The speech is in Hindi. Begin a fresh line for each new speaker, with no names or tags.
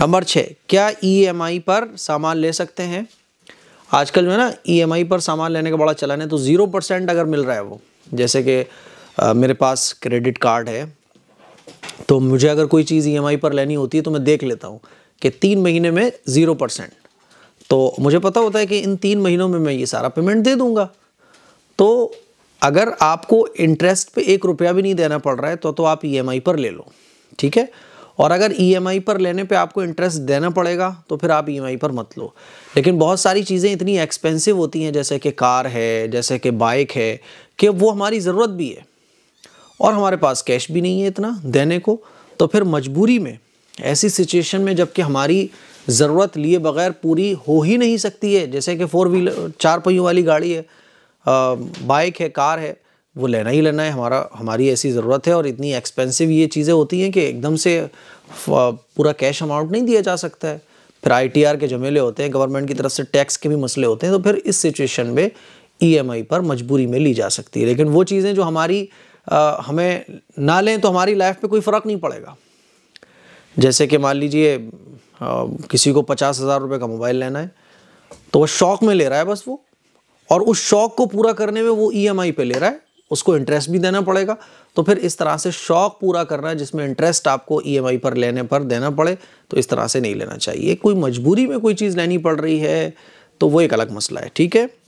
नंबर छः क्या ई e पर सामान ले सकते हैं आजकल जो है ना ई e पर सामान लेने का बड़ा चलन है तो ज़ीरो परसेंट अगर मिल रहा है वो जैसे कि मेरे पास क्रेडिट कार्ड है तो मुझे अगर कोई चीज़ ई e पर लेनी होती है तो मैं देख लेता हूँ कि तीन महीने में ज़ीरो परसेंट तो मुझे पता होता है कि इन तीन महीनों में मैं ये सारा पेमेंट दे दूँगा तो अगर आपको इंटरेस्ट पर एक रुपया भी नहीं देना पड़ रहा है तो तो आप ई पर ले लो ठीक है और अगर ई e पर लेने पे आपको इंटरेस्ट देना पड़ेगा तो फिर आप ई e पर मत लो लेकिन बहुत सारी चीज़ें इतनी एक्सपेंसिव होती हैं जैसे कि कार है जैसे कि बाइक है कि वो हमारी ज़रूरत भी है और हमारे पास कैश भी नहीं है इतना देने को तो फिर मजबूरी में ऐसी सिचुएशन में जबकि हमारी ज़रूरत लिए बगैर पूरी हो ही नहीं सकती है जैसे कि फ़ोर व्हीलर चार पहियों वाली गाड़ी है बाइक है कार है वो लेना ही लेना है हमारा हमारी ऐसी ज़रूरत है और इतनी एक्सपेंसिव ये चीज़ें होती हैं कि एकदम से पूरा कैश अमाउंट नहीं दिया जा सकता है फिर आई के झमेले होते हैं गवर्नमेंट की तरफ से टैक्स के भी मसले होते हैं तो फिर इस सिचुएशन में ई पर मजबूरी में ली जा सकती है लेकिन वो चीज़ें जो हमारी आ, हमें ना लें तो हमारी लाइफ पर कोई फ़र्क नहीं पड़ेगा जैसे कि मान लीजिए किसी को पचास हज़ार रुपये का मोबाइल लेना है तो वह शौक में ले रहा है बस वो और उस शौक को पूरा करने में वो ई e पे ले रहा है उसको इंटरेस्ट भी देना पड़ेगा तो फिर इस तरह से शौक़ पूरा करना जिसमें इंटरेस्ट आपको ईएमआई e पर लेने पर देना पड़े तो इस तरह से नहीं लेना चाहिए कोई मजबूरी में कोई चीज़ लेनी पड़ रही है तो वो एक अलग मसला है ठीक है